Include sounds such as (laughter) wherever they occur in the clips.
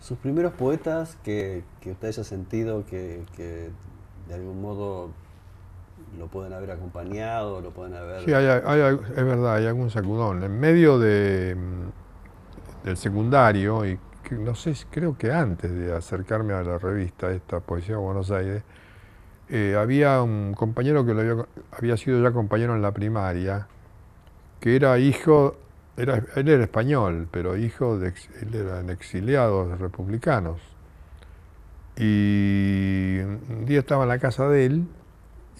sus primeros poetas que, que usted haya sentido que, de algún modo lo pueden haber acompañado, lo pueden haber... Sí, es verdad, hay algún sacudón. En medio de, mm, del secundario, y no sé, creo que antes de acercarme a la revista, esta Poesía de Buenos Aires, eh, había un compañero que lo había sido ya compañero en la primaria, que era hijo era, él era español, pero hijo de eran exiliados republicanos. Y un día estaba en la casa de él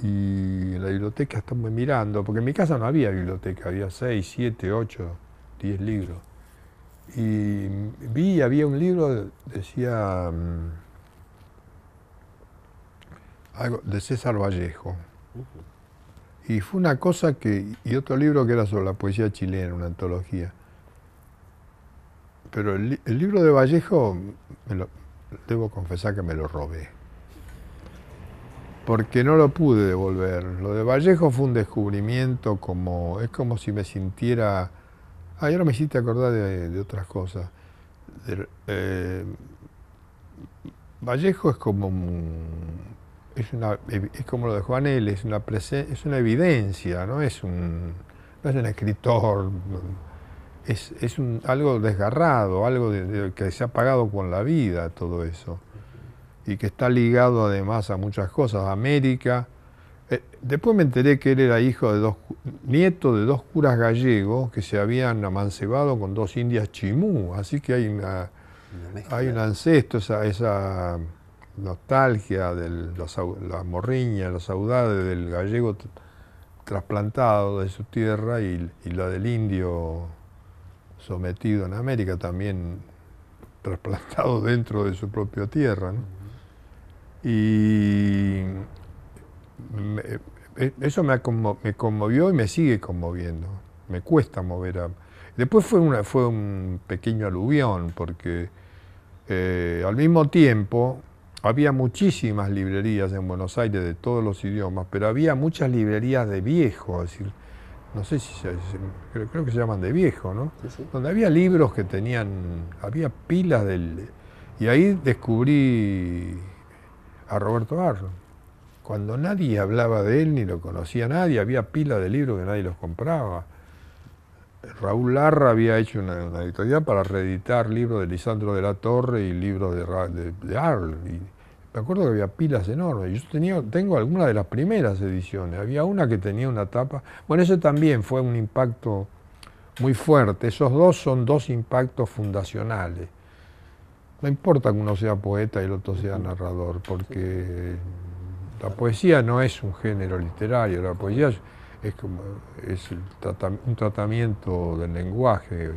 y en la biblioteca estamos mirando, porque en mi casa no había biblioteca, había seis, siete, ocho, diez libros. Y vi, había un libro, decía mm, algo, de César Vallejo. Y fue una cosa que, y otro libro que era sobre la poesía chilena, una antología. Pero el, libro de Vallejo, debo confesar que me lo robé, porque no lo pude devolver. Lo de Vallejo fue un descubrimiento como, es como si me sintiera, ah, ya no me hiciste acordar de, otras cosas. Eh, Vallejo es como un, es, como lo de Juan L., es una, es una evidencia, no es un, un escritor, es, algo desgarrado, algo que se ha pagado con la vida todo eso, y que está ligado además a muchas cosas, a América. Eh, después me enteré que él era hijo de dos, nieto de dos curas gallegos que se habían amancebado con dos indias chimú, así que hay una, hay un ancestro, esa, esa nostalgia, de los, la morriña, la saudade del gallego trasplantado de su tierra y, la del indio sometido en América también trasplantado (laughs) dentro de su propia tierra. Y e, e, eso me, conmovió y me sigue conmoviendo. Me cuesta mover a... Después fue, una, fue un pequeño aluvión porque eh, al mismo tiempo había muchísimas librerías en Buenos Aires de todos los idiomas, pero había muchas librerías de viejo, es decir, no sé si se, creo, que se llaman de viejo, ¿no? Donde había libros que tenían, había pilas del... Y ahí descubrí a Roberto Barro. Cuando nadie hablaba de él ni lo conocía nadie, había pilas de libros que nadie los compraba. Raúl Larra había hecho una, editorial para reeditar libros de Lisandro de la Torre y libros de, de, Arl. me acuerdo que había pilas enormes. Yo tenía, tengo algunas de las primeras ediciones. Había una que tenía una tapa. Bueno, eso también fue un impacto muy fuerte. Esos dos son dos impactos fundacionales. No importa que uno sea poeta y el otro sea narrador, porque la poesía no es un género literario, la poesía es, como, es un tratamiento del lenguaje.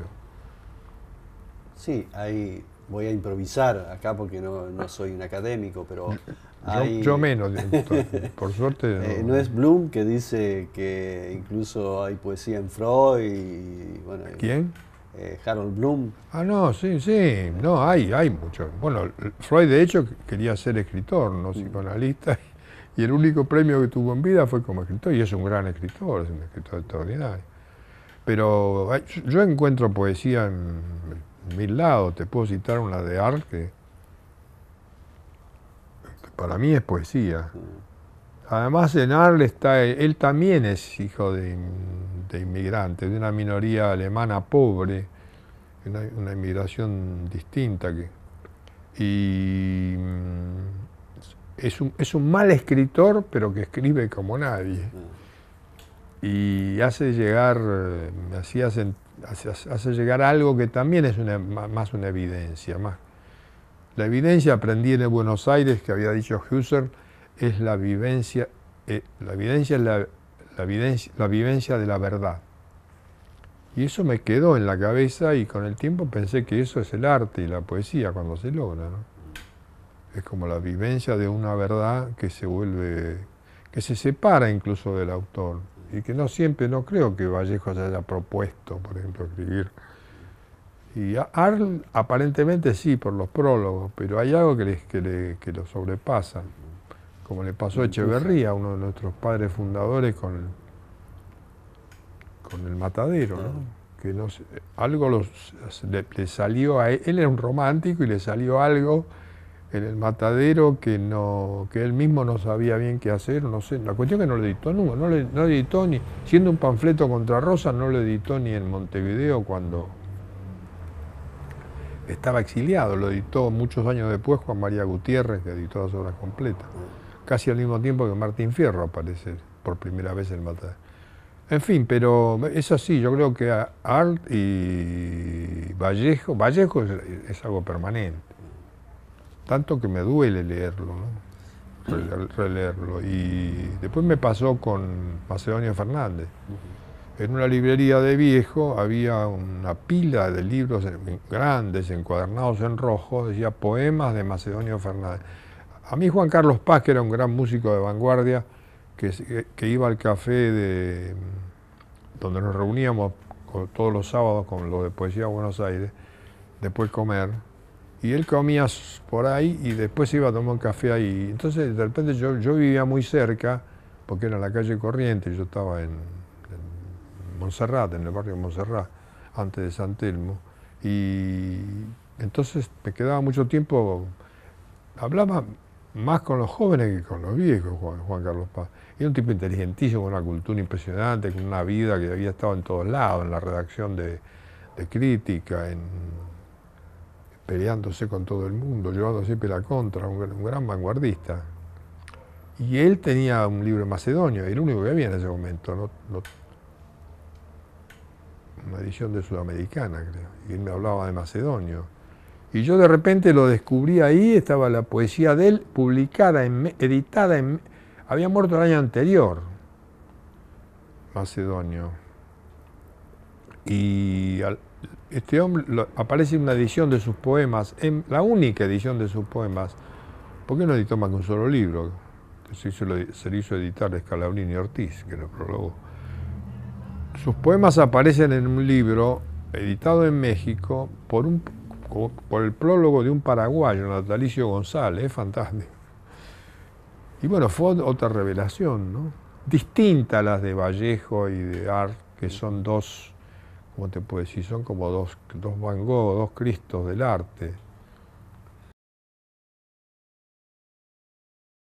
Sí, hay, voy a improvisar acá porque no, soy un académico, pero... (laughs) Hay... Yo, menos, (laughs) por suerte. Eh, no. es Bloom que dice que incluso hay poesía en Freud eh, ¿Quién? Eh, Harold Bloom. Ah, no, sí, sí, no, hay, hay mucho. Bueno, Freud de hecho quería ser escritor, no mm. psicoanalista y el único premio que tuvo en vida fue como escritor, y es un gran escritor, es un escritor extraordinario. Pero yo encuentro poesía en mil lados, te puedo citar una de Arles, que, para mí es poesía. Además en Arles, está, él también es hijo de, inmigrantes, de una minoría alemana pobre, una, una inmigración distinta. Que, y es un, mal escritor, pero que escribe como nadie. Mm. Y hace llegar, me hace, llegar algo que también es una, más una evidencia. Más. La evidencia, aprendí en Buenos Aires, que había dicho Husserl, es la vivencia, eh, la evidencia la, la vivencia de la verdad. Y eso me quedó en la cabeza y con el tiempo pensé que eso es el arte y la poesía cuando se logra. ¿no? es como la vivencia de una verdad que se vuelve, que se separa incluso del autor, y que no siempre, no creo que Vallejo se haya propuesto, por ejemplo, escribir. Y Arl aparentemente sí, por los prólogos, pero hay algo que, le, que, lo sobrepasa, como le pasó a Echeverría, uno de nuestros padres fundadores, con, con el matadero, ¿no? que no algo le, le, salió a él, él era un romántico y le salió algo en el matadero que, no, que él mismo no sabía bien qué hacer, no sé. La cuestión es que no lo editó nunca, no, le, editó ni, siendo un panfleto contra Rosa, no lo editó ni en Montevideo cuando estaba exiliado, lo editó muchos años después Juan María Gutiérrez, que editó las obras completas, casi al mismo tiempo que Martín Fierro aparece por primera vez en el matadero. En fin, pero es así, yo creo que Art y Vallejo, Vallejo es algo permanente tanto que me duele leerlo, ¿no? releerlo. Y después me pasó con Macedonio Fernández. En una librería de viejo había una pila de libros grandes, encuadernados en rojo, decía poemas de Macedonio Fernández. A mí Juan Carlos Paz, que era un gran músico de vanguardia, que, eh, iba al café de, mm, donde nos reuníamos todos los sábados con los de Poesía de Buenos Aires, después comer, y él comía por ahí y después iba a tomar un café ahí. Entonces, de repente yo, yo vivía muy cerca, porque era la calle Corriente, yo estaba en, Montserrat, en el barrio Montserrat, antes de San Telmo, y entonces me quedaba mucho tiempo, hablaba más con los jóvenes que con los viejos, Juan, Carlos Paz. Era un tipo inteligentísimo, con una cultura impresionante, con una vida que había estado en todos lados, en la redacción de, de crítica, en peleándose con todo el mundo, llevando siempre la contra, un, gran vanguardista. Y él tenía un libro macedonio, el único que había en ese momento, una edición de Sudamericana, creo, y él me hablaba de macedonio. Y yo de repente lo descubrí ahí, estaba la poesía de él publicada, en, editada, en, había muerto el año anterior, macedonio. Y este hombre aparece aparece una edición de sus poemas, en, la única edición de sus poemas, ¿por qué no editó más que un solo libro? se, hizo, le hizo editar Scalabrini Ortiz, que lo prologó. Sus poemas aparecen en un libro editado en México por, un, por el prólogo de un paraguayo, Natalicio González, fantástico. Y bueno, fue otra revelación, ¿no? Distinta a las de Vallejo y de Art, que son dos ¿cómo te puedo decir? Son como dos, dos Van Gogh, dos Cristos del arte.